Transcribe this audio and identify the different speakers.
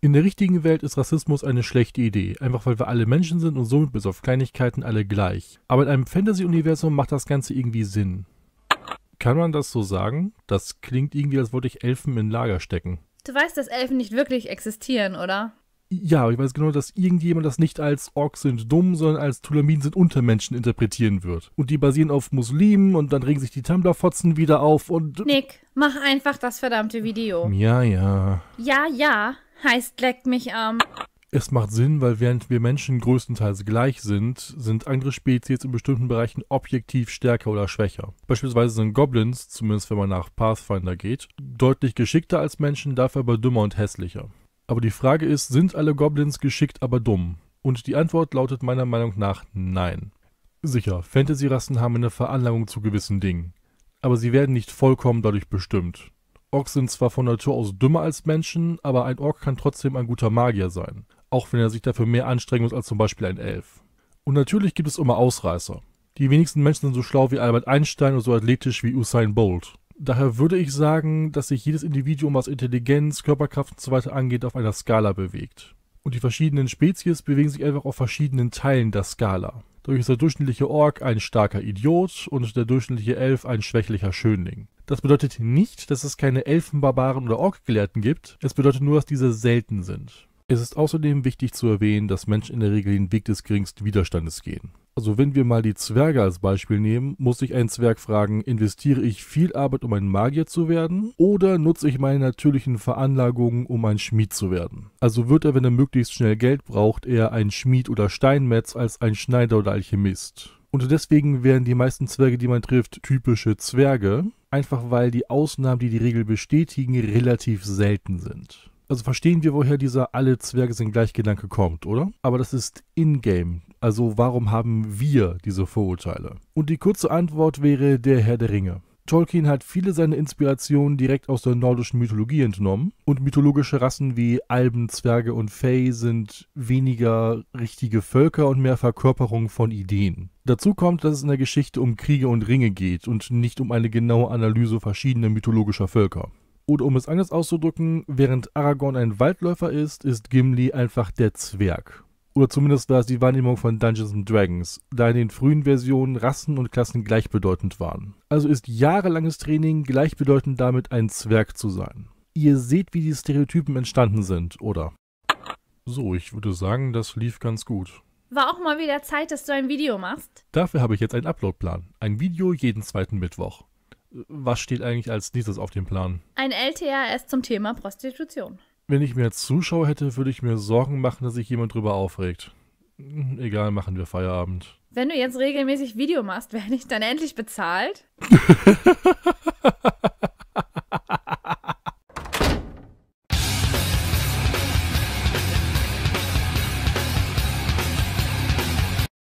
Speaker 1: In der richtigen Welt ist Rassismus eine schlechte Idee, einfach weil wir alle Menschen sind und somit bis auf Kleinigkeiten alle gleich. Aber in einem Fantasy-Universum macht das Ganze irgendwie Sinn. Kann man das so sagen? Das klingt irgendwie, als wollte ich Elfen in Lager stecken.
Speaker 2: Du weißt, dass Elfen nicht wirklich existieren, oder?
Speaker 1: Ja, ich weiß genau, dass irgendjemand das nicht als Orks sind dumm, sondern als Tulamin sind Untermenschen interpretieren wird. Und die basieren auf Muslimen und dann regen sich die Tumblr-Fotzen wieder auf und.
Speaker 2: Nick, mach einfach das verdammte Video. Ja, ja. Ja, ja heißt leck mich arm.
Speaker 1: Es macht Sinn, weil während wir Menschen größtenteils gleich sind, sind andere Spezies in bestimmten Bereichen objektiv stärker oder schwächer. Beispielsweise sind Goblins, zumindest wenn man nach Pathfinder geht, deutlich geschickter als Menschen, dafür aber dümmer und hässlicher. Aber die Frage ist, sind alle Goblins geschickt, aber dumm? Und die Antwort lautet meiner Meinung nach nein. Sicher, Fantasy-Rassen haben eine Veranlagung zu gewissen Dingen. Aber sie werden nicht vollkommen dadurch bestimmt. Orks sind zwar von Natur aus dümmer als Menschen, aber ein Ork kann trotzdem ein guter Magier sein, auch wenn er sich dafür mehr anstrengen muss als zum Beispiel ein Elf. Und natürlich gibt es immer Ausreißer. Die wenigsten Menschen sind so schlau wie Albert Einstein und so athletisch wie Usain Bolt. Daher würde ich sagen, dass sich jedes Individuum, was Intelligenz, Körperkraft usw. So angeht, auf einer Skala bewegt. Und die verschiedenen Spezies bewegen sich einfach auf verschiedenen Teilen der Skala. Dadurch ist der durchschnittliche Ork ein starker Idiot und der durchschnittliche Elf ein schwächlicher Schönling. Das bedeutet nicht, dass es keine Elfenbarbaren oder Ork-Gelehrten gibt, es bedeutet nur, dass diese selten sind. Es ist außerdem wichtig zu erwähnen, dass Menschen in der Regel den Weg des geringsten Widerstandes gehen. Also wenn wir mal die Zwerge als Beispiel nehmen, muss ich einen Zwerg fragen, investiere ich viel Arbeit, um ein Magier zu werden, oder nutze ich meine natürlichen Veranlagungen, um ein Schmied zu werden? Also wird er, wenn er möglichst schnell Geld braucht, eher ein Schmied oder Steinmetz als ein Schneider oder Alchemist. Und deswegen wären die meisten Zwerge, die man trifft, typische Zwerge einfach weil die Ausnahmen, die die Regel bestätigen, relativ selten sind. Also verstehen wir, woher dieser alle Zwerge sind gleich Gedanke kommt, oder? Aber das ist in-game. Also warum haben wir diese Vorurteile? Und die kurze Antwort wäre der Herr der Ringe. Tolkien hat viele seiner Inspirationen direkt aus der nordischen Mythologie entnommen und mythologische Rassen wie Alben, Zwerge und Fae sind weniger richtige Völker und mehr Verkörperungen von Ideen. Dazu kommt, dass es in der Geschichte um Kriege und Ringe geht und nicht um eine genaue Analyse verschiedener mythologischer Völker. Oder um es anders auszudrücken, während Aragorn ein Waldläufer ist, ist Gimli einfach der Zwerg. Oder zumindest war es die Wahrnehmung von Dungeons Dragons, da in den frühen Versionen Rassen und Klassen gleichbedeutend waren. Also ist jahrelanges Training gleichbedeutend damit, ein Zwerg zu sein. Ihr seht, wie die Stereotypen entstanden sind, oder? So, ich würde sagen, das lief ganz gut.
Speaker 2: War auch mal wieder Zeit, dass du ein Video machst.
Speaker 1: Dafür habe ich jetzt einen Uploadplan. Ein Video jeden zweiten Mittwoch. Was steht eigentlich als nächstes auf dem Plan?
Speaker 2: Ein LTRS zum Thema Prostitution.
Speaker 1: Wenn ich mehr Zuschauer hätte, würde ich mir Sorgen machen, dass sich jemand drüber aufregt. Hm, egal, machen wir Feierabend.
Speaker 2: Wenn du jetzt regelmäßig Video machst, werde ich dann endlich bezahlt?